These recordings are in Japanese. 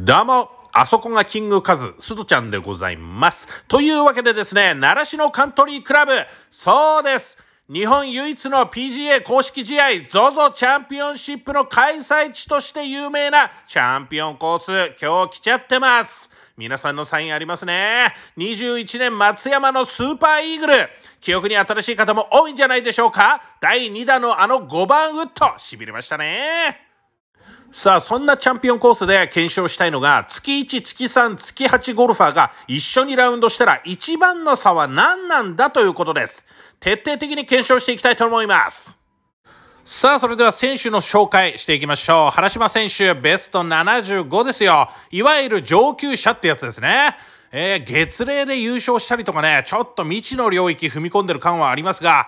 どうも、あそこがキングカズ、すちゃんでございます。というわけでですね、奈良市のカントリークラブ、そうです。日本唯一の PGA 公式試合 ZOZO チャンピオンシップの開催地として有名なチャンピオンコース今日来ちゃってます皆さんのサインありますね21年松山のスーパーイーグル記憶に新しい方も多いんじゃないでしょうか第2打のあの5番ウッド痺れましたねさあ、そんなチャンピオンコースで検証したいのが、月1、月3、月8ゴルファーが一緒にラウンドしたら一番の差は何なんだということです。徹底的に検証していきたいと思います。さあ、それでは選手の紹介していきましょう。原島選手、ベスト75ですよ。いわゆる上級者ってやつですね。えー、月齢で優勝したりとかね、ちょっと未知の領域踏み込んでる感はありますが、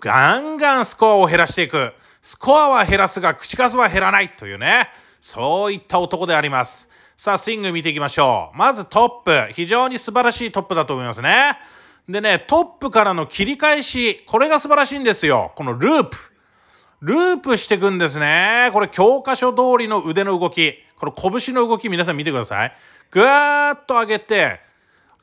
ガンガンスコアを減らしていく。スコアは減らすが口数は減らないというね、そういった男であります。さあ、スイング見ていきましょう。まずトップ。非常に素晴らしいトップだと思いますね。でね、トップからの切り返し、これが素晴らしいんですよ。このループ。ループしていくんですね。これ教科書通りの腕の動き。この拳の動き皆さん見てください。ぐーっと上げて、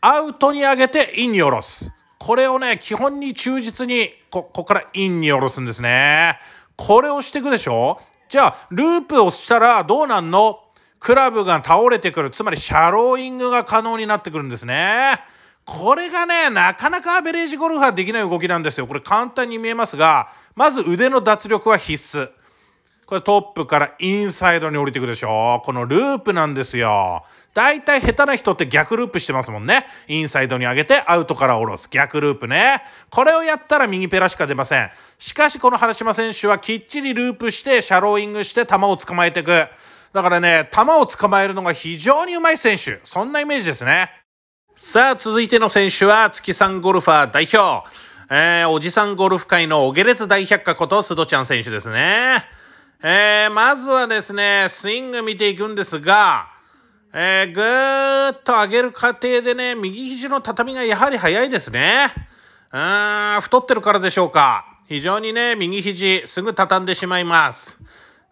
アウトに上げてインに下ろす。これをね、基本に忠実に、ここからインに下ろすんですね。これをしていくでしょじゃあ、ループをしたらどうなんのクラブが倒れてくる。つまり、シャローイングが可能になってくるんですね。これがね、なかなかアベレージゴルファーできない動きなんですよ。これ簡単に見えますが、まず腕の脱力は必須。これトップからインサイドに降りていくでしょこのループなんですよ。大体下手な人って逆ループしてますもんね。インサイドに上げてアウトから下ろす。逆ループね。これをやったら右ペラしか出ません。しかしこの原島選手はきっちりループしてシャローイングして球を捕まえていく。だからね、球を捕まえるのが非常にうまい選手。そんなイメージですね。さあ、続いての選手は月さんゴルファー代表。えー、おじさんゴルフ界のオゲレツ大百科こと須藤ちゃん選手ですね。えー、まずはですね、スイング見ていくんですが、えー、ぐーっと上げる過程でね、右肘の畳がやはり早いですね。うーん、太ってるからでしょうか。非常にね、右肘、すぐ畳んでしまいます。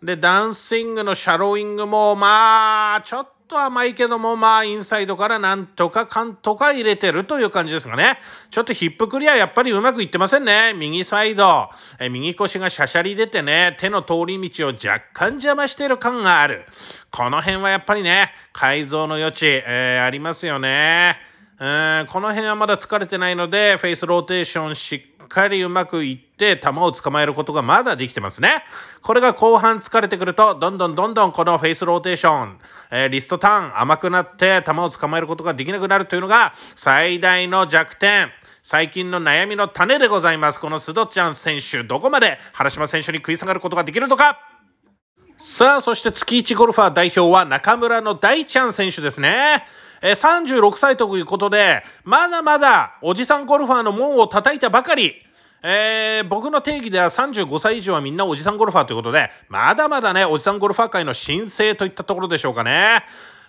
で、ダンスイングのシャローイングも、まあ、ちょっと甘いけども、まあ、インサイドからなんとかかんとか入れてるという感じですがね。ちょっとヒップクリアやっぱりうまくいってませんね。右サイド、え右腰がシャシャリ出てね、手の通り道を若干邪魔してる感がある。この辺はやっぱりね、改造の余地、えー、ありますよね。えー、この辺はまだ疲れてないので、フェイスローテーションしっかりうまくいって、球を捕まえることがまだできてますね。これが後半疲れてくると、どんどんどんどんこのフェイスローテーション、えー、リストターン甘くなって、球を捕まえることができなくなるというのが、最大の弱点。最近の悩みの種でございます。このスドちゃん選手、どこまで原島選手に食い下がることができるのかさあ、そして月1ゴルファー代表は中村の大ちゃん選手ですね。え36歳ということで、まだまだおじさんゴルファーの門を叩いたばかり。えー、僕の定義では35歳以上はみんなおじさんゴルファーということで、まだまだね、おじさんゴルファー界の新星といったところでしょうかね。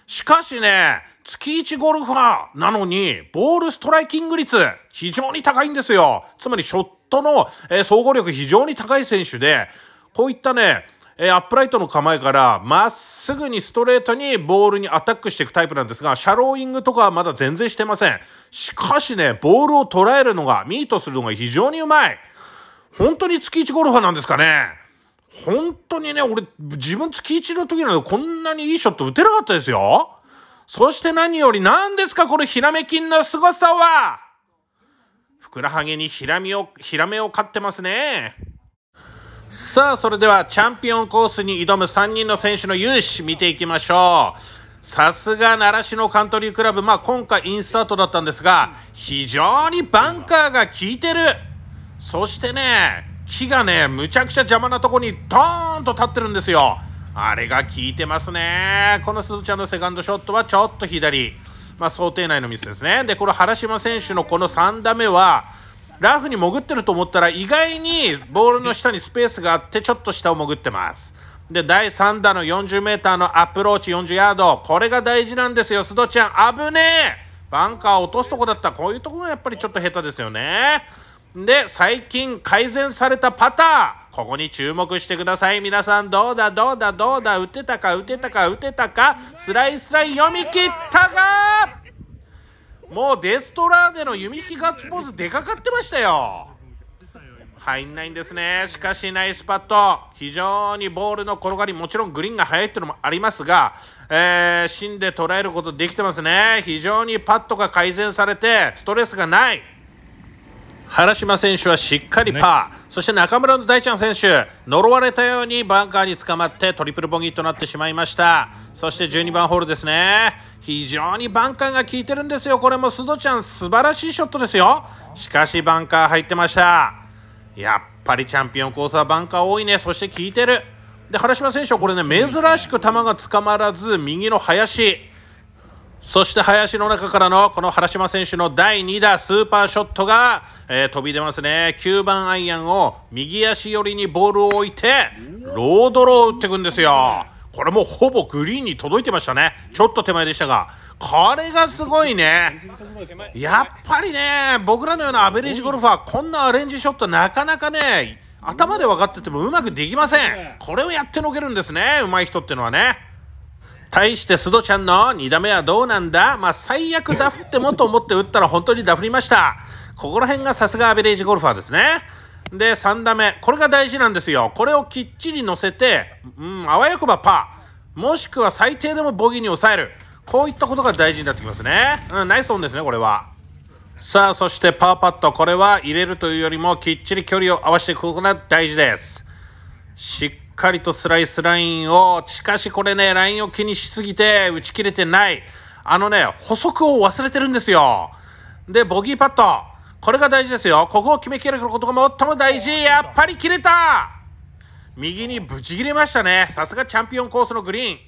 しかしね、月1ゴルファーなのに、ボールストライキング率、非常に高いんですよ。つまり、ショットの、えー、総合力非常に高い選手で、こういったね、えー、アップライトの構えからまっすぐにストレートにボールにアタックしていくタイプなんですが、シャローイングとかはまだ全然してません。しかしね、ボールを捉えるのが、ミートするのが非常にうまい。本当に月1ゴルファーなんですかね本当にね、俺、自分月1の時なてこんなにいいショット打てなかったですよ。そして何より何ですかこのひらめきんの凄さはふくらはげにひらメを、ひらめを飼ってますね。さあ、それではチャンピオンコースに挑む3人の選手の勇姿見ていきましょう。さすが習志野カントリークラブ、まあ、今回インスタートだったんですが、非常にバンカーが効いてる。そしてね、木がね、むちゃくちゃ邪魔なとこにドーンと立ってるんですよ。あれが効いてますね。このすずちゃんのセカンドショットはちょっと左。まあ、想定内のミスですね。で、この原島選手のこの3打目は、ラフに潜ってると思ったら意外にボールの下にスペースがあってちょっと下を潜ってます。で、第3打の 40m のアプローチ40ヤード。これが大事なんですよ、須藤ちゃん。危ねえバンカー落とすとこだったらこういうとこがやっぱりちょっと下手ですよね。で、最近改善されたパター。ここに注目してください。皆さん、どうだ、どうだ、どうだ、打てたか、打てたか、打てたか、スライスライ読み切ったがもうデストラーデの弓引きガッツポーズでかかってましたよ入んないんですねしかしナイスパット非常にボールの転がりもちろんグリーンが速いっていうのもありますが、えー、芯で捉えることできてますね非常にパットが改善されてストレスがない原島選手はしっかりパー、ね、そして中村の大ちゃん選手呪われたようにバンカーに捕まってトリプルボギーとなってしまいましたそして12番ホールですね非常にバンカーが効いてるんですよ。これも須藤ちゃん素晴らしいショットですよ。しかしバンカー入ってました。やっぱりチャンピオンコースはバンカー多いね。そして効いてる。で、原島選手はこれね、珍しく球が捕まらず、右の林。そして林の中からのこの原島選手の第2打スーパーショットが、えー、飛び出ますね。9番アイアンを右足寄りにボールを置いて、ロードローを打っていくんですよ。これもほぼグリーンに届いてましたね。ちょっと手前でしたが、これがすごいね。やっぱりね、僕らのようなアベレージゴルファー、こんなアレンジショットなかなかね、頭で分かっててもうまくできません。これをやってのけるんですね、上手い人ってのはね。対して須藤ちゃんの2打目はどうなんだまあ最悪ダフってもと思って打ったら本当にダフりました。ここら辺がさすがアベレージゴルファーですね。で、3打目。これが大事なんですよ。これをきっちり乗せて、うん、あわよくばパー。もしくは最低でもボギーに抑える。こういったことが大事になってきますね。うん、ナイスオンですね、これは。さあ、そしてパーパット。これは入れるというよりも、きっちり距離を合わせていくことが大事です。しっかりとスライスラインを、しかしこれね、ラインを気にしすぎて、打ち切れてない。あのね、補足を忘れてるんですよ。で、ボギーパット。これが大事ですよ。ここを決めきれることが最も大事。やっぱり切れた右にブチ切れましたね。さすがチャンピオンコースのグリーン。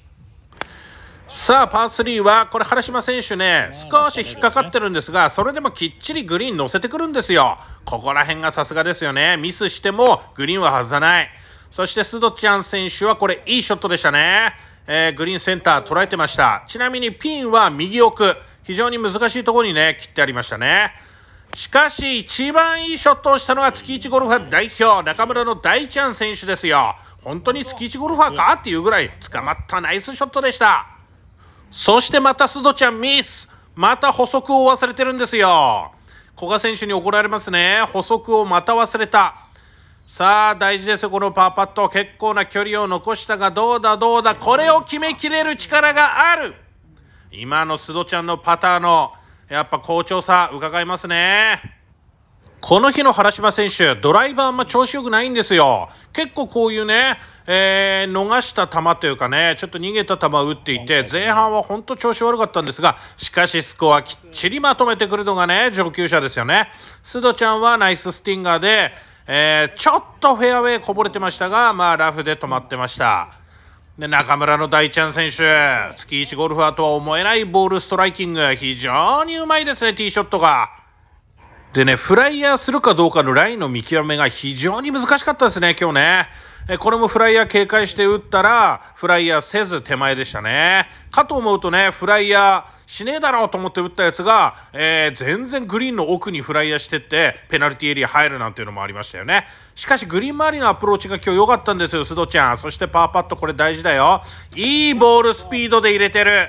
さあ、パー3は、これ、原島選手ね、少し引っかかってるんですが、それでもきっちりグリーン乗せてくるんですよ。ここら辺がさすがですよね。ミスしてもグリーンは外さない。そして、スドちゃん選手は、これ、いいショットでしたね。えー、グリーンセンター捉えてました。ちなみに、ピンは右奥。非常に難しいところにね、切ってありましたね。しかし、一番いいショットをしたのが月1ゴルファー代表、中村の大ちゃん選手ですよ。本当に月1ゴルファーかっていうぐらい捕まったナイスショットでした。そしてまた須藤ちゃんミス。また補足を忘れてるんですよ。古賀選手に怒られますね。補足をまた忘れた。さあ、大事ですよ、このパーパット。結構な距離を残したが、どうだどうだ、これを決めきれる力がある。今の須藤ちゃんのパターのやっぱ好調さ伺いますね。この日の原島選手、ドライバーあんま調子良くないんですよ。結構こういうね、えー、逃した球というかね、ちょっと逃げた球を打っていて、前半は本当調子悪かったんですが、しかしスコアきっちりまとめてくるのがね、上級者ですよね。須藤ちゃんはナイススティンガーで、えー、ちょっとフェアウェイこぼれてましたが、まあラフで止まってました。で、中村の大ちゃん選手、月一ゴルファーとは思えないボールストライキング、非常にうまいですね、ティーショットが。でね、フライヤーするかどうかのラインの見極めが非常に難しかったですね、今日ね。えこれもフライヤー警戒して打ったら、フライヤーせず手前でしたね。かと思うとね、フライヤー、しねえだろうと思って打ったやつが、えー、全然グリーンの奥にフライヤーしてって、ペナルティエリア入るなんていうのもありましたよね。しかし、グリーン周りのアプローチが今日良かったんですよ、須藤ちゃん。そしてパーパットこれ大事だよ。いいボールスピードで入れてる。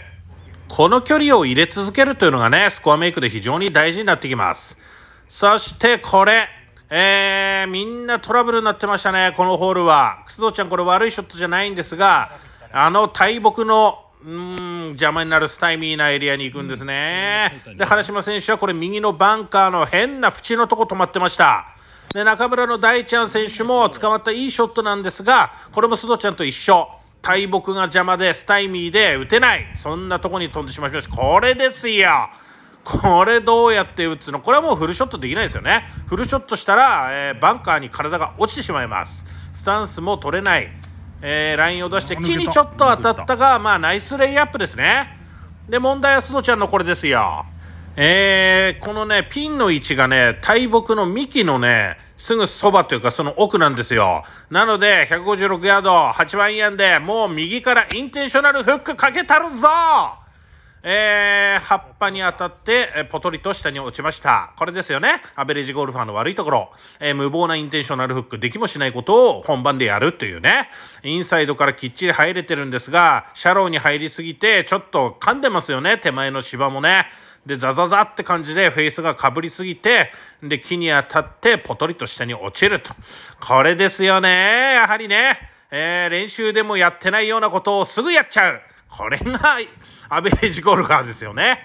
この距離を入れ続けるというのがね、スコアメイクで非常に大事になってきます。そしてこれ、えー、みんなトラブルになってましたね、このホールは。楠戸ちゃん、これ悪いショットじゃないんですが、あの大木の、うん、邪魔になるスタイミーなエリアに行くんですね。で、原島選手はこれ右のバンカーの変な縁のとこ止まってました。で、中村の大ちゃん選手も捕まったいいショットなんですが、これも須藤ちゃんと一緒。大木が邪魔で、スタイミーで打てない。そんなとこに飛んでしまいました。これですよ。これどうやって打つのこれはもうフルショットできないですよね。フルショットしたら、えー、バンカーに体が落ちてしまいます。スタンスも取れない。えー、ラインを出して、木にちょっと当たったが、まあ、ナイスレイアップですね。で、問題は須藤ちゃんのこれですよ。えー、このね、ピンの位置がね、大木の幹のね、すぐそばというか、その奥なんですよ。なので、156ヤード、8番イアンで、もう右からインテンショナルフックかけたるぞえー、葉っぱに当たって、えポトリと下に落ちました。これですよね。アベレージゴルファーの悪いところ。えー、無謀なインテンショナルフック、できもしないことを本番でやるというね。インサイドからきっちり入れてるんですが、シャローに入りすぎて、ちょっと噛んでますよね。手前の芝もね。で、ザザザって感じでフェイスがかぶりすぎて、で、木に当たってポトリと下に落ちると。これですよね。やはりね。えー、練習でもやってないようなことをすぐやっちゃう。これがアベレージゴルファーですよね。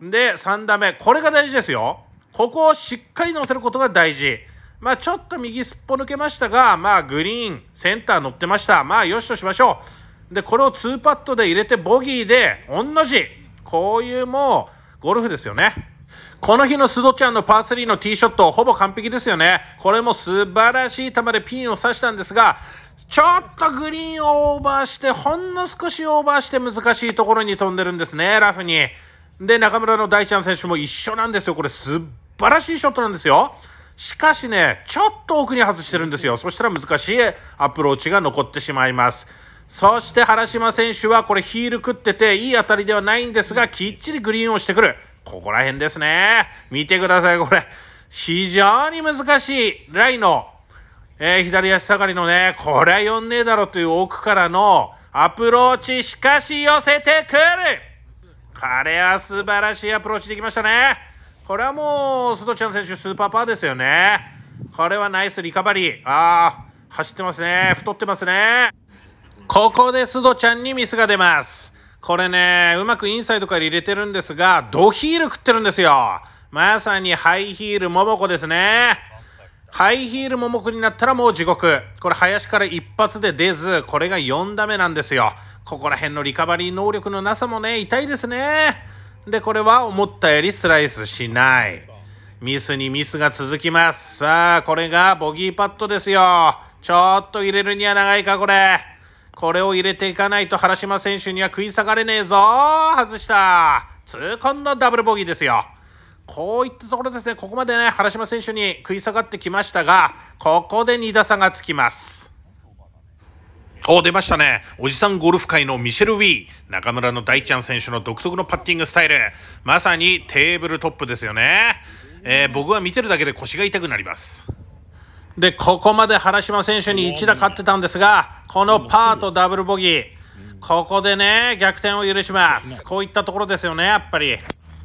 で、3打目。これが大事ですよ。ここをしっかり乗せることが大事。まあ、ちょっと右すっぽ抜けましたが、まあ、グリーン、センター乗ってました。まあ、よしとしましょう。で、これを2パットで入れてボギーで、同じ。こういうもう、ゴルフですよね。この日の須戸ちゃんのパー3のティーショット、ほぼ完璧ですよね。これも素晴らしい球でピンを刺したんですが、ちょっとグリーンをオーバーして、ほんの少しオーバーして難しいところに飛んでるんですね、ラフに。で、中村の大ちゃん選手も一緒なんですよ。これ素晴らしいショットなんですよ。しかしね、ちょっと奥に外してるんですよ。そしたら難しいアプローチが残ってしまいます。そして原島選手はこれヒール食ってていい当たりではないんですが、きっちりグリーンをしてくる。ここら辺ですね。見てください、これ。非常に難しいライのえー、左足下がりのね、これは読んねえだろという奥からのアプローチ、しかし寄せてくる彼は素晴らしいアプローチできましたね。これはもう、須藤ちゃん選手、スーパーパーですよね。これはナイスリカバリー。ああ、走ってますね。太ってますね。ここで須藤ちゃんにミスが出ます。これね、うまくインサイドから入れてるんですが、ドヒール食ってるんですよ。まさにハイヒール、モモコですね。ハイヒールももくになったらもう地獄。これ林から一発で出ず、これが4打目なんですよ。ここら辺のリカバリー能力のなさもね、痛いですね。で、これは思ったよりスライスしない。ミスにミスが続きます。さあ、これがボギーパットですよ。ちょっと入れるには長いか、これ。これを入れていかないと原島選手には食い下がれねえぞ。外した。痛恨のダブルボギーですよ。こういったところですね、ここまでね、原島選手に食い下がってきましたが、ここで2打差がつきます。お出ましたね。おじさんゴルフ界のミシェル・ウィー。中村の大ちゃん選手の独特のパッティングスタイル。まさにテーブルトップですよね。えー、僕は見てるだけで腰が痛くなります。で、ここまで原島選手に1打勝ってたんですが、このパーとダブルボギー。ここでね、逆転を許します。こういったところですよね、やっぱり。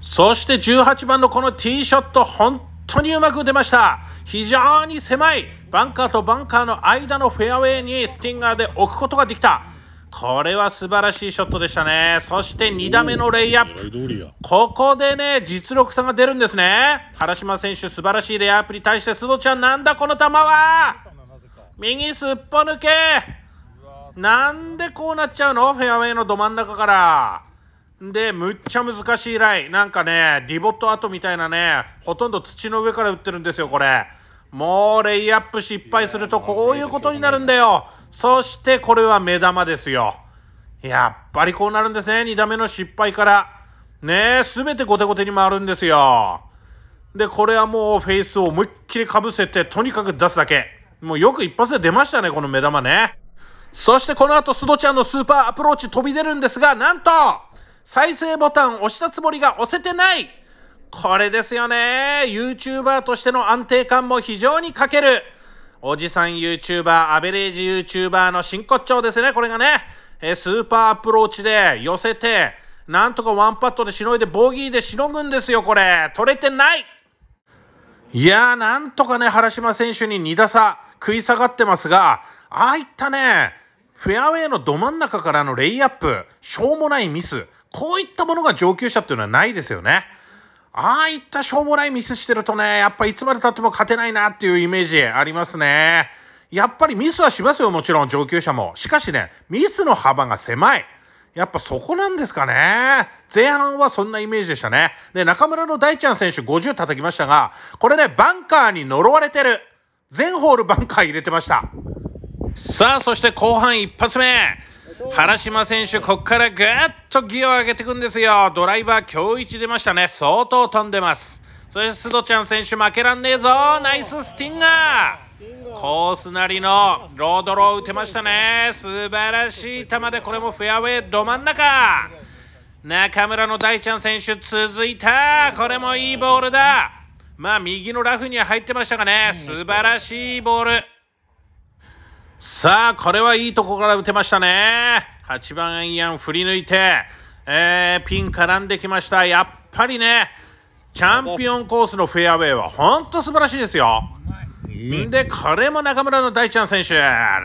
そして18番のこのティーショット、本当にうまく出ました。非常に狭い、バンカーとバンカーの間のフェアウェイにスティンガーで置くことができた。これは素晴らしいショットでしたね。そして2打目のレイアップ。ここでね、実力差が出るんですね。原島選手、素晴らしいレイアップに対して、須藤ちゃん、なんだこの球は右すっぽ抜けなんでこうなっちゃうのフェアウェイのど真ん中から。で、むっちゃ難しいライ。なんかね、ディボット跡みたいなね、ほとんど土の上から打ってるんですよ、これ。もうレイアップ失敗するとこういうことになるんだよ。そしてこれは目玉ですよ。やっぱりこうなるんですね。2打目の失敗から。ねえ、すべてゴテゴテに回るんですよ。で、これはもうフェイスを思いっきりかぶせて、とにかく出すだけ。もうよく一発で出ましたね、この目玉ね。そしてこの後、スドちゃんのスーパーアプローチ飛び出るんですが、なんと再生ボタン押したつもりが押せてないこれですよね YouTuber としての安定感も非常に欠けるおじさん YouTuber、アベレージ YouTuber の真骨頂ですね、これがね。えスーパーアプローチで寄せて、なんとかワンパットでしのいで、ボギーでしのぐんですよ、これ。取れてないいやー、なんとかね、原島選手に2打差、食い下がってますが、ああいったね、フェアウェイのど真ん中からのレイアップ、しょうもないミス、こういったものが上級者っていうのはないですよね。ああいったしょうもないミスしてるとね、やっぱいつまで経っても勝てないなっていうイメージありますね。やっぱりミスはしますよ、もちろん上級者も。しかしね、ミスの幅が狭い。やっぱそこなんですかね。前半はそんなイメージでしたね。で、中村の大ちゃん選手50叩きましたが、これね、バンカーに呪われてる。全ホールバンカー入れてました。さあ、そして後半一発目。原島選手、ここからぐっとギアを上げていくんですよ。ドライバー、今日一出ましたね。相当飛んでます。そして、須藤ちゃん選手、負けらんねえぞ。ナイススティンガー。コースなりのロードロー打てましたね。素晴らしい球で、これもフェアウェイど真ん中。中村の大ちゃん選手、続いた。これもいいボールだ。まあ、右のラフには入ってましたがね。素晴らしいボール。さあ、これはいいとこから打てましたね。8番アイアン振り抜いて、えー、ピン絡んできました。やっぱりね、チャンピオンコースのフェアウェイは本当素晴らしいですよ。で、これも中村の大ちゃん選手、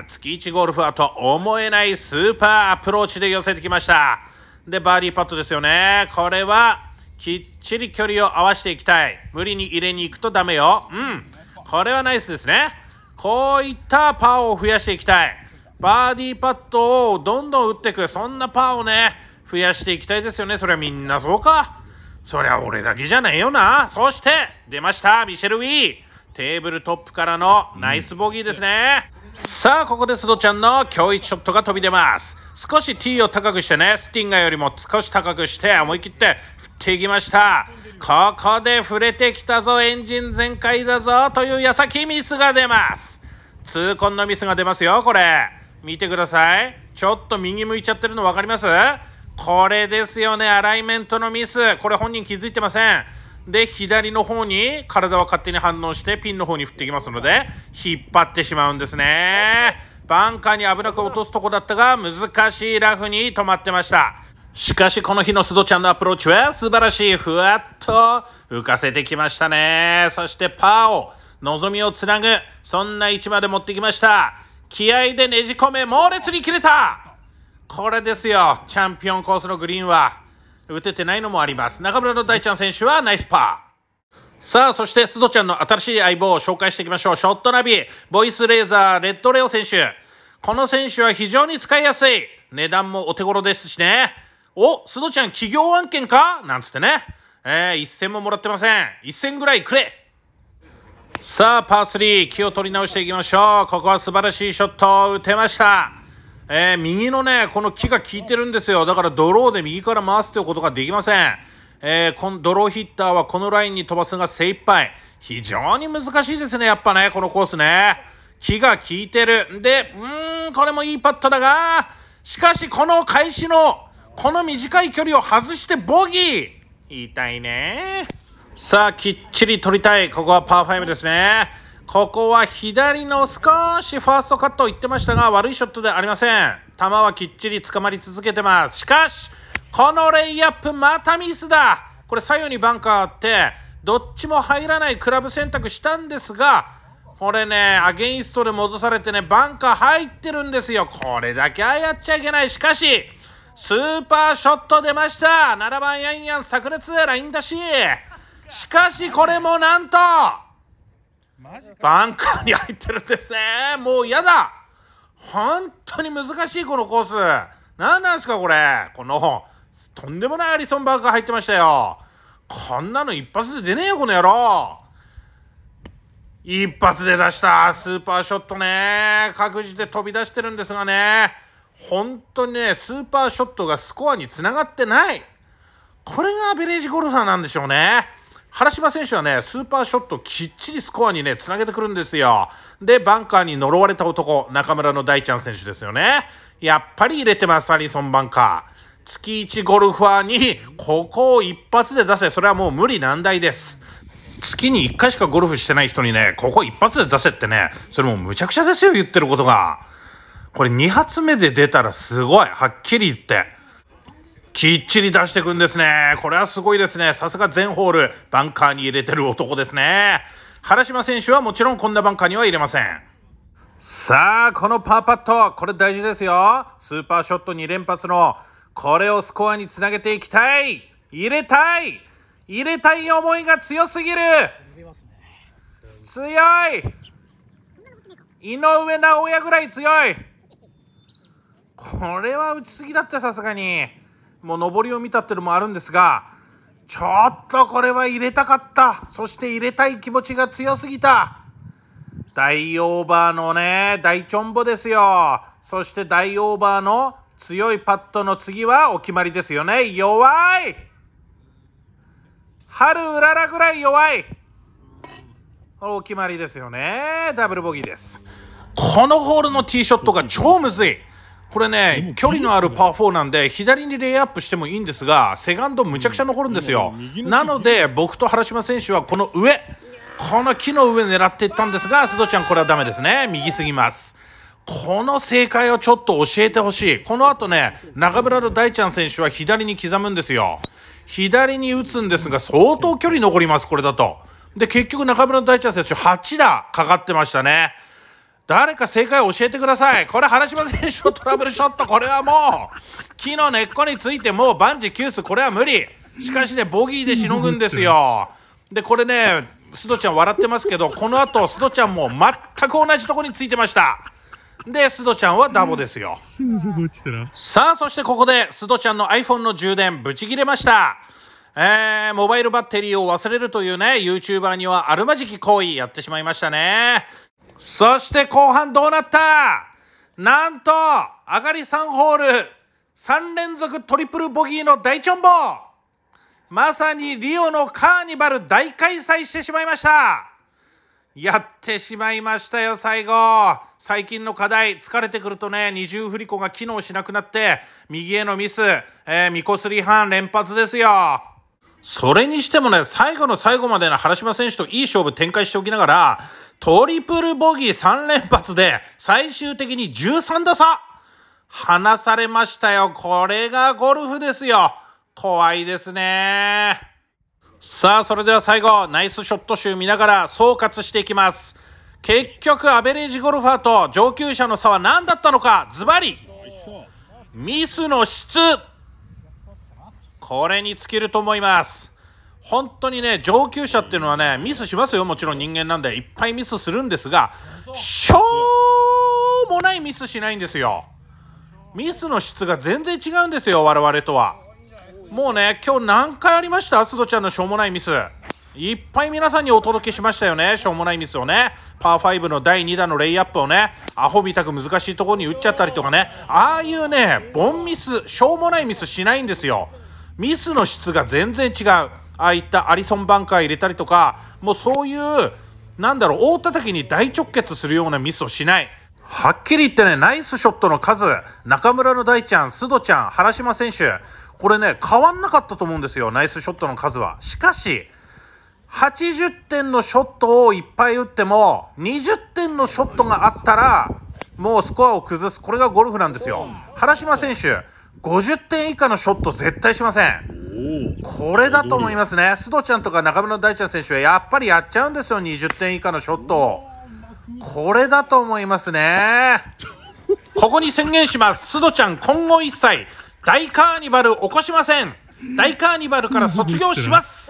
月1ゴルフはと思えないスーパーアプローチで寄せてきました。で、バーディーパットですよね。これは、きっちり距離を合わせていきたい。無理に入れに行くとダメよ。うん。これはナイスですね。こういったパーを増やしていきたい。バーディーパットをどんどん打っていく。そんなパーをね、増やしていきたいですよね。そりゃみんなそうか。そりゃ俺だけじゃないよな。そして、出ました、ミシェル・ウィー。テーブルトップからのナイスボギーですね。さあ、ここで須藤ちゃんの今日1ショットが飛び出ます。少しティーを高くしてね、スティンガーよりも少し高くして思い切って振っていきました。ここで触れてきたぞ、エンジン全開だぞという矢先ミスが出ます。痛恨のミスが出ますよ、これ。見てください。ちょっと右向いちゃってるの分かりますこれですよね、アライメントのミス。これ本人気づいてません。で、左の方に体は勝手に反応してピンの方に振ってきますので、引っ張ってしまうんですね。バンカーに危なく落とすとこだったが、難しいラフに止まってました。しかしこの日の須戸ちゃんのアプローチは素晴らしい。ふわっと浮かせてきましたね。そしてパーを、望みをつなぐ、そんな位置まで持ってきました。気合でねじ込め、猛烈に切れたこれですよ、チャンピオンコースのグリーンは。打ててないのもあります。中村の大ちゃん選手はナイスパー。さあ、そして、須藤ちゃんの新しい相棒を紹介していきましょう。ショットナビ、ボイスレーザー、レッドレオ選手。この選手は非常に使いやすい。値段もお手頃ですしね。お、須藤ちゃん企業案件かなんつってね。えー、一銭ももらってません。一銭ぐらいくれ。さあ、パー3、気を取り直していきましょう。ここは素晴らしいショットを打てました。えー、右のね、この木が効いてるんですよ。だからドローで右から回すということができません。えー、このドローヒッターはこのラインに飛ばすが精一杯。非常に難しいですね、やっぱね、このコースね。木が効いてる。で、うーん、これもいいパットだが、しかしこの開始の、この短い距離を外してボギー痛いね。さあ、きっちり取りたい。ここはパー5ですね。ここは左の少しファーストカットを言ってましたが、悪いショットではありません。球はきっちり捕まり続けてます。しかし、このレイアップまたミスだこれ左右にバンカーあって、どっちも入らないクラブ選択したんですが、これね、アゲインストで戻されてね、バンカー入ってるんですよ。これだけああやっちゃいけない。しかし、スーパーショット出ました。7番ヤンヤン炸裂、ラインだし。しかし、これもなんと、バンカーに入ってるんですねもう嫌だ本当に難しいこのコース何なんですかこれこのとんでもないアリソン・バーカー入ってましたよこんなの一発で出ねえよこの野郎一発で出したスーパーショットね各自で飛び出してるんですがね本当にねスーパーショットがスコアにつながってないこれがアベレージゴルファーなんでしょうね原島選手はね、スーパーショットきっちりスコアにね、つなげてくるんですよ。で、バンカーに呪われた男、中村の大ちゃん選手ですよね。やっぱり入れてます、アリソンバンカー。月1ゴルファーに、ここを一発で出せ。それはもう無理難題です。月に1回しかゴルフしてない人にね、ここ一発で出せってね、それもうむちゃくちゃですよ、言ってることが。これ2発目で出たらすごい、はっきり言って。きっちり出してくんですね。これはすごいですね。さすが全ホール、バンカーに入れてる男ですね。原島選手はもちろんこんなバンカーには入れません。さあ、このパーパット、これ大事ですよ。スーパーショット2連発の、これをスコアにつなげていきたい。入れたい。入れたい思いが強すぎる。強い。井上尚弥ぐらい強い。これは打ちすぎだった、さすがに。もう上りを見たってのもあるんですがちょっとこれは入れたかったそして入れたい気持ちが強すぎた大オーバーのね大チョンボですよそして大オーバーの強いパットの次はお決まりですよね弱い春うららぐらい弱いお決まりですよねダブルボギーですこのホールのティーショットが超むずいこれね、距離のあるパー4なんで、左にレイアップしてもいいんですが、セカンドむちゃくちゃ残るんですよ。なので、僕と原島選手はこの上、この木の上狙っていったんですが、須藤ちゃんこれはダメですね。右すぎます。この正解をちょっと教えてほしい。この後ね、中村の大ちゃん選手は左に刻むんですよ。左に打つんですが、相当距離残ります、これだと。で、結局中村大ちゃん選手8打かかってましたね。誰か正解を教えてください。これ、原島選手のトラブルショット、これはもう、木の根っこについてもう万事休す、これは無理。しかしね、ボギーでしのぐんですよ。で、これね、須藤ちゃん笑ってますけど、この後、須藤ちゃんも全く同じとこについてました。で、須藤ちゃんはダボですよ。さあ、そしてここで、須藤ちゃんの iPhone の充電、ブチ切れました。えー、モバイルバッテリーを忘れるというね、YouTuber にはあるまじき行為やってしまいましたね。そして後半どうなったなんと、あがり3ホール、3連続トリプルボギーの大チョンボまさにリオのカーニバル大開催してしまいましたやってしまいましたよ、最後。最近の課題、疲れてくるとね、二重振り子が機能しなくなって、右へのミス、えー、ミコスリハン連発ですよ。それにしてもね、最後の最後までの原島選手といい勝負展開しておきながら、トリプルボギー3連発で最終的に13打差離されましたよ。これがゴルフですよ。怖いですね。さあ、それでは最後、ナイスショット集見ながら総括していきます。結局、アベレージゴルファーと上級者の差は何だったのか、ズバリミスの質これに尽きると思います。本当にね、上級者っていうのはね、ミスしますよ、もちろん人間なんで、いっぱいミスするんですが、しょうもないミスしないんですよ。ミスの質が全然違うんですよ、我々とは。もうね、今日何回ありましたアツドちゃんのしょうもないミス。いっぱい皆さんにお届けしましたよね。しょうもないミスをね。パー5の第2弾のレイアップをね、アホみたく難しいところに打っちゃったりとかね。ああいうね、ボンミス、しょうもないミスしないんですよ。ミスの質が全然違う。ああいったアリソンバンカー入れたりとかもうそういうなんだろう大叩きに大直結するようなミスをしないはっきり言ってねナイスショットの数中村の大ちゃん須藤ちゃん原島選手これね変わんなかったと思うんですよナイスショットの数は。しかし80点のショットをいっぱい打っても20点のショットがあったらもうスコアを崩すこれがゴルフなんですよ。原島選手50点以下のショット絶対しません。これだと思いますね。須藤ちゃんとか中村大ちゃん選手はやっぱりやっちゃうんですよ、20点以下のショットこれだと思いますね。ここに宣言します。須藤ちゃん、今後一切、大カーニバル起こしません。大カーニバルから卒業します。